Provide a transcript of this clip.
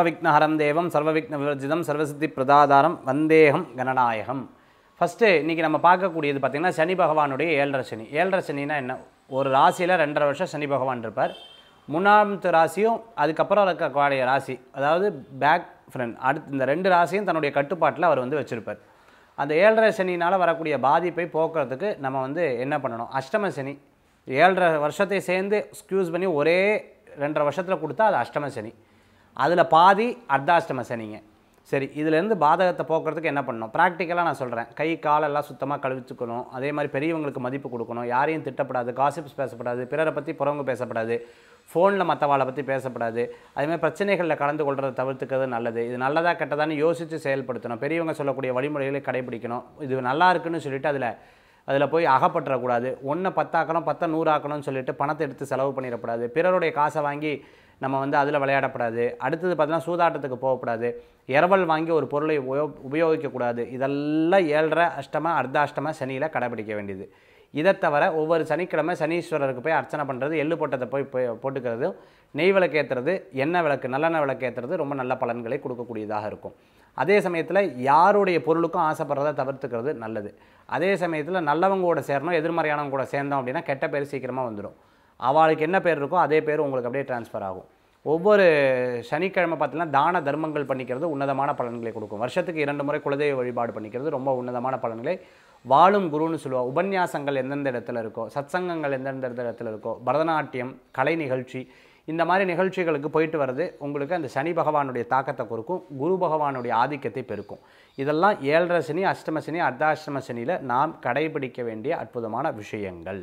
சர்வவிக்னஹரம் தேவம் சர்வவிக்ன விவர்ஜிதம் சர்வசித்தி பிரதாதாரம் வந்தேகம் கணநாயகம் ஃபஸ்ட்டு இன்றைக்கி நம்ம பார்க்கக்கூடியது பார்த்திங்கன்னா சனி பகவானுடைய ஏழரை சனி ஏழரை சனினா என்ன ஒரு ராசியில் ரெண்டரை வருஷம் சனி பகவான் இருப்பார் மூணாமத்து ராசியும் அதுக்கப்புறம் இருக்கக்கூடிய ராசி அதாவது பேக் ஃப்ரெண்ட் அடுத்து இந்த ரெண்டு ராசியும் தன்னுடைய கட்டுப்பாட்டில் அவர் வந்து வச்சுருப்பார் அந்த ஏழரை சனினால் வரக்கூடிய பாதிப்பை போக்குறதுக்கு நம்ம வந்து என்ன பண்ணணும் அஷ்டம சனி ஏழரை வருஷத்தை சேர்ந்து ஸ்க்யூஸ் பண்ணி ஒரே ரெண்டரை வருஷத்தில் கொடுத்தா அது அஷ்டம சனி அதில் பாதி அர்த்தாஷ்டம சனிங்க சரி இதிலேருந்து பாதகத்தை போக்குறதுக்கு என்ன பண்ணணும் ப்ராக்டிக்கலாக நான் சொல்கிறேன் கை காலெல்லாம் சுத்தமாக கழுவிச்சுக்கணும் அதே மாதிரி பெரியவங்களுக்கு மதிப்பு கொடுக்கணும் யாரையும் திட்டப்படாது காசிப்ஸ் பேசப்படாது பிறரை பற்றி புறவங்க பேசப்படாது ஃபோனில் மற்றவாளை பற்றி பேசப்படாது அதேமாதிரி பிரச்சனைகளில் கலந்து கொள்கிறத தவிர்த்துக்கிறது நல்லது இது நல்லதாக கெட்டதான்னு யோசித்து செயல்படுத்தணும் பெரியவங்க சொல்லக்கூடிய வழிமுறைகளை கடைபிடிக்கணும் இது நல்லா இருக்குன்னு சொல்லிவிட்டு அதில் அதில் போய் அகப்பற்றக்கூடாது ஒன்றை பத்தாக்கணும் பத்தை நூறாக்கணும்னு சொல்லிட்டு பணத்தை எடுத்து செலவு பண்ணிடக்கூடாது பிறருடைய காசை வாங்கி நம்ம வந்து அதில் விளையாடப்படாது அடுத்தது பார்த்தீங்கன்னா சூதாட்டத்துக்கு போகக்கூடாது இரவல் வாங்கி ஒரு பொருளை உபயோ உபயோகிக்கக்கூடாது இதெல்லாம் ஏழரை அஷ்டமாக அர்த்தாஷ்டமாக சனியில் கடைபிடிக்க வேண்டியது இதை தவிர ஒவ்வொரு சனிக்கிழமை சனீஸ்வரருக்கு போய் அர்ச்சனை பண்ணுறது எள்ளு போட்டத்தை போய் போட்டுக்கிறது நெய் விளக்கு ஏற்றுறது எண்ணெய் விளக்கு நல்லெண்ணெய் விளக்கு ஏற்றுறது ரொம்ப நல்ல பலன்களை கொடுக்கக்கூடியதாக இருக்கும் அதே சமயத்தில் யாருடைய பொருளுக்கும் ஆசைப்படுறதை தவிர்த்துக்கிறது நல்லது அதே சமயத்தில் நல்லவங்க கூட சேரணும் எதிர்மறையானவங்க கூட சேர்ந்தோம் அப்படின்னா கெட்ட பேர் சீக்கிரமாக வந்துடும் அவளுக்கு என்ன பேர் இருக்கோ அதே பேர் உங்களுக்கு அப்படியே டிரான்ஸ்ஃபர் ஆகும் ஒவ்வொரு சனிக்கிழமை பார்த்தீங்கன்னா தான தர்மங்கள் பண்ணிக்கிறது உன்னதமான பலன்களை கொடுக்கும் வருஷத்துக்கு இரண்டு முறை குலதெய்வ வழிபாடு பண்ணிக்கிறது ரொம்ப உன்னதமான பலன்களை வாழும் குருன்னு சொல்லுவோம் உபன்யாசங்கள் எந்தெந்த இடத்துல இருக்கோ சத்சங்கங்கள் எந்தெந்த இடத்துல இருக்கோ பரதநாட்டியம் கலை நிகழ்ச்சி இந்த மாதிரி நிகழ்ச்சிகளுக்கு போயிட்டு வர்றது உங்களுக்கு அந்த சனி பகவானுடைய தாக்கத்தை கொடுக்கும் குரு பகவானுடைய ஆதிக்கத்தை பெருக்கும் இதெல்லாம் ஏழரை சனி அஷ்டம சனி அர்த்தாஷ்டம சனியில் நாம் கடைபிடிக்க வேண்டிய அற்புதமான விஷயங்கள்